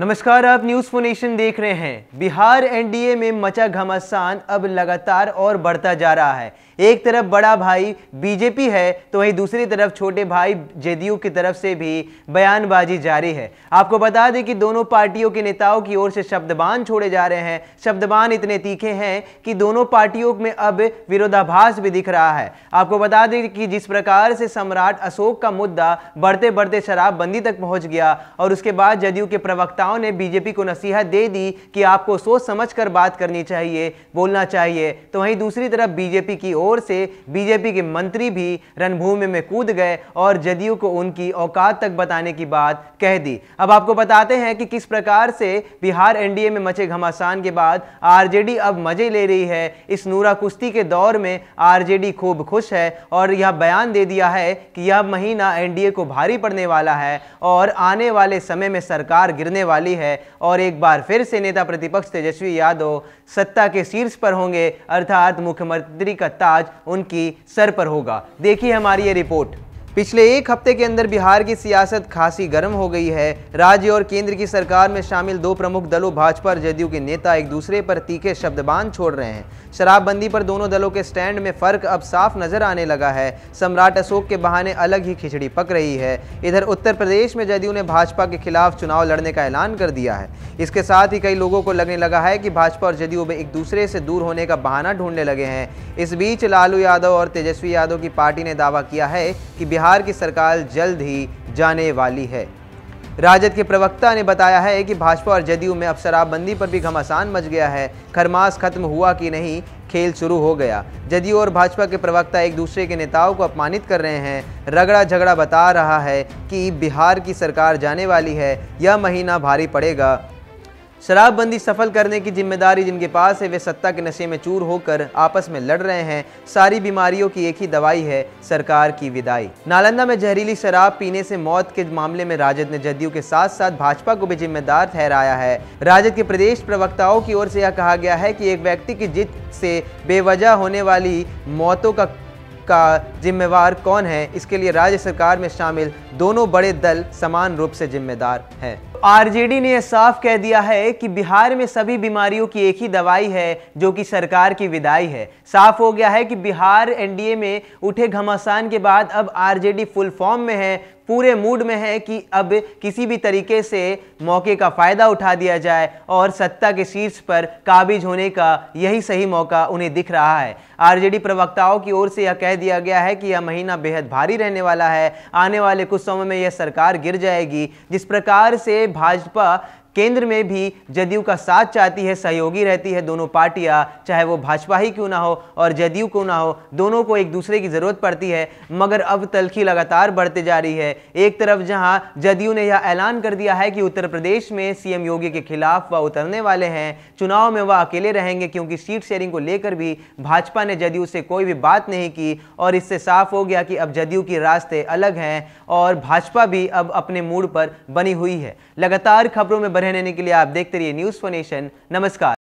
नमस्कार आप news phonation देख रहे हैं बिहार एनडीए में मचा घमासान अब लगातार और बढ़ता जा रहा है एक तरफ बड़ा भाई बीजेपी है तो वहीं दूसरी तरफ छोटे भाई जेडीयू की तरफ से भी बयानबाजी जारी है आपको बता दें कि दोनों पार्टियों के नेताओं की ओर से शब्दबान छोड़े जा रहे हैं शब्दबान इतने तीखे हैं कि दोनों पार्टियों में अब विरोधाभास भी दिख रहा है आपको बता दें कि जिस प्रकार से सम्राट अशोक का मुद्दा बढ़ते बढ़ते शराबबंदी तक पहुंच गया और उसके बाद जदयू के प्रवक्ता नेताओं ने बीजेपी को नसीहत दे दी कि आपको सोच समझ कर बात करनी चाहिए बोलना चाहिए तो वहीं दूसरी तरफ बीजेपी की ओर से बीजेपी के मंत्री भी रणभूमि में कूद गए और जदयू को उनकी औकात तक बताने की बात कह दी अब आपको बताते हैं कि किस प्रकार से बिहार एनडीए में मचे घमासान के बाद आरजेडी अब मजे ले रही है इस नूरा कुश्ती के दौर में आरजेडी खूब खुश है और यह बयान दे दिया है कि यह महीना एनडीए को भारी पड़ने वाला है और आने वाले समय में सरकार गिरने वाली वाली है और एक बार फिर से नेता प्रतिपक्ष तेजस्वी यादव सत्ता के शीर्ष पर होंगे अर्थात मुख्यमंत्री का ताज उनकी सर पर होगा देखिए हमारी ये रिपोर्ट पिछले एक हफ्ते के अंदर बिहार की सियासत खासी गर्म हो गई है राज्य और केंद्र की सरकार में शामिल दो प्रमुख दलों भाजपा और जदयू के नेता एक दूसरे पर तीखे शब्दबान छोड़ रहे हैं शराबबंदी पर दोनों दलों के स्टैंड में फर्क अब साफ नजर आने लगा है सम्राट अशोक के बहाने अलग ही खिचड़ी पक रही है इधर उत्तर प्रदेश में जदयू ने भाजपा के खिलाफ चुनाव लड़ने का ऐलान कर दिया है इसके साथ ही कई लोगों को लगने लगा है कि भाजपा और जदयू में एक दूसरे से दूर होने का बहाना ढूंढने लगे हैं इस बीच लालू यादव और तेजस्वी यादव की पार्टी ने दावा किया है कि बिहार की सरकार जल्द ही जाने वाली है राजद के प्रवक्ता ने बताया है कि भाजपा और जदयू में अब शराबबंदी पर भी घमासान मच गया है खरमास खत्म हुआ कि नहीं खेल शुरू हो गया जदयू और भाजपा के प्रवक्ता एक दूसरे के नेताओं को अपमानित कर रहे हैं रगड़ा झगड़ा बता रहा है कि बिहार की सरकार जाने वाली है यह महीना भारी पड़ेगा शराबबंदी सफल करने की जिम्मेदारी जिनके पास है वे सत्ता के नशे में चूर होकर आपस में लड़ रहे हैं सारी बीमारियों की एक ही दवाई है सरकार की विदाई नालंदा में जहरीली शराब पीने से मौत के मामले में राजद ने जदयू के साथ साथ भाजपा को भी जिम्मेदार ठहराया है राजद के प्रदेश प्रवक्ताओं की ओर से यह कहा गया है कि एक व्यक्ति की जीत से बेवजह होने वाली मौतों का का जिम्मेवार कौन है इसके लिए राज्य सरकार में शामिल दोनों बड़े दल समान रूप से जिम्मेदार हैं आरजेडी ने यह साफ कह दिया है कि बिहार में सभी बीमारियों की एक ही दवाई है जो कि सरकार की विदाई है साफ हो गया है कि बिहार एनडीए में उठे घमासान के बाद अब आरजेडी फुल फॉर्म में है पूरे मूड में है कि अब किसी भी तरीके से मौके का फ़ायदा उठा दिया जाए और सत्ता के शीर्ष पर काबिज होने का यही सही मौका उन्हें दिख रहा है आरजेडी प्रवक्ताओं की ओर से यह कह दिया गया है कि यह महीना बेहद भारी रहने वाला है आने वाले कुछ समय में यह सरकार गिर जाएगी जिस प्रकार से भाजपा केंद्र में भी जदयू का साथ चाहती है सहयोगी रहती है दोनों पार्टियां चाहे वो भाजपा ही क्यों ना हो और जदयू क्यों ना हो दोनों को एक दूसरे की ज़रूरत पड़ती है मगर अब तलखी लगातार बढ़ते जा रही है एक तरफ जहां जदयू ने यह ऐलान कर दिया है कि उत्तर प्रदेश में सीएम योगी के खिलाफ वह उतरने वाले हैं चुनाव में वह अकेले रहेंगे क्योंकि सीट शेयरिंग को लेकर भी भाजपा ने जदयू से कोई भी बात नहीं की और इससे साफ हो गया कि अब जदयू के रास्ते अलग हैं और भाजपा भी अब अपने मूड पर बनी हुई है लगातार खबरों में खबर है लेने के लिए आप देखते रहिए न्यूज़ फॉर नेशन नमस्कार